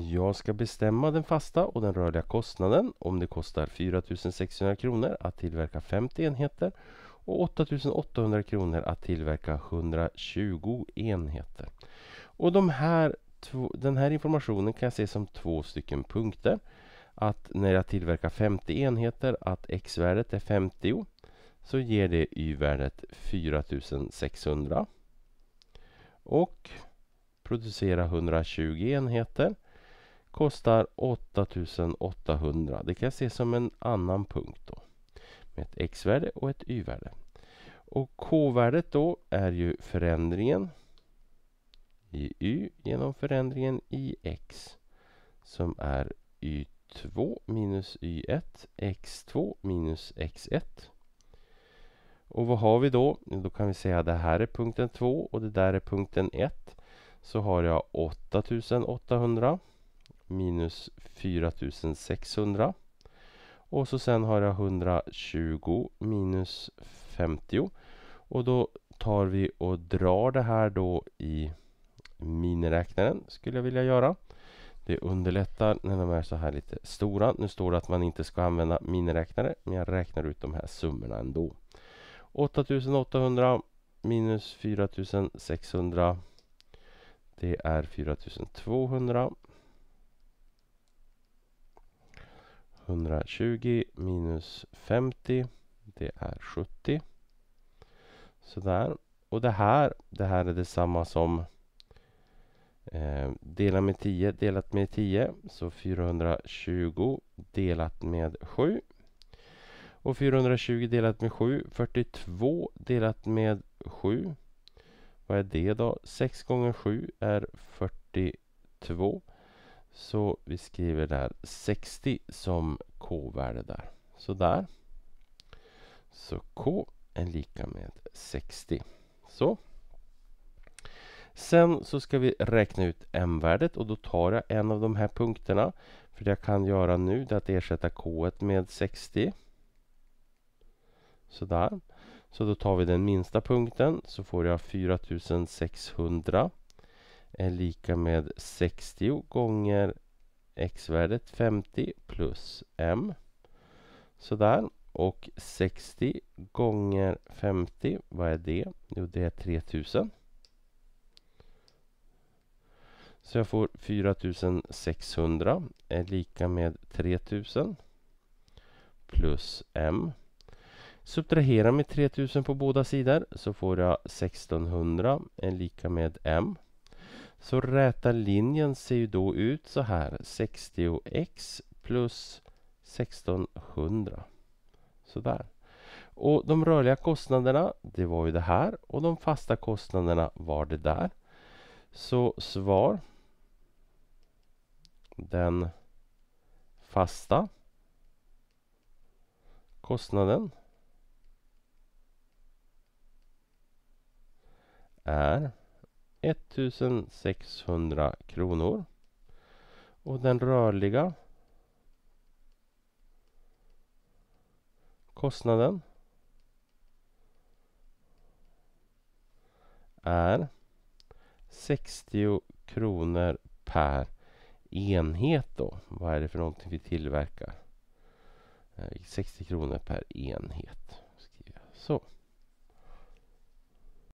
Jag ska bestämma den fasta och den rörliga kostnaden om det kostar 4600 kronor att tillverka 50 enheter och 8800 kronor att tillverka 120 enheter. Och de här, den här informationen kan jag se som två stycken punkter. Att när jag tillverkar 50 enheter att x-värdet är 50 så ger det y-värdet 4600. Och producera 120 enheter Kostar 8800. Det kan jag se som en annan punkt då. Med ett x-värde och ett y-värde. Och k-värdet då är ju förändringen i y genom förändringen i x som är y2 minus y1 x2 minus x1. Och vad har vi då? Då kan vi säga att det här är punkten 2 och det där är punkten 1. Så har jag 8800 minus 4600. Och så sen har jag 120 minus 50. Och då tar vi och drar det här då i miniräknaren skulle jag vilja göra. Det underlättar när de är så här lite stora. Nu står det att man inte ska använda miniräknare, men jag räknar ut de här summorna ändå. 8800 minus 4600. Det är 4200 120 minus 50, det är 70. Sådär. Och det här, det här är detsamma som eh, dela med 10 delat med 10. Så 420 delat med 7. Och 420 delat med 7, 42 delat med 7. Vad är det då? 6 gånger 7 är 42. Så vi skriver där 60 som k-värde där. Så där. Så k är lika med 60. Så. Sen så ska vi räkna ut m-värdet och då tar jag en av de här punkterna. För det jag kan göra nu är att ersätta k med 60. Sådär. Så då tar vi den minsta punkten så får jag 4600 är lika med 60 gånger x-värdet 50 plus m. Sådär. Och 60 gånger 50, vad är det? Jo, det är 3000. Så jag får 4600 är lika med 3000 plus m. Subtrahera med 3000 på båda sidor så får jag 1600 är lika med m. Så räta linjen ser ju då ut så här 60x plus 1600. Sådär. Och de rörliga kostnaderna, det var ju det här och de fasta kostnaderna var det där. Så svar den fasta kostnaden är 1600 kronor. Och den rörliga kostnaden är 60 kronor per enhet då. Vad är det för någonting vi tillverkar? 60 eh, kronor per enhet. Så.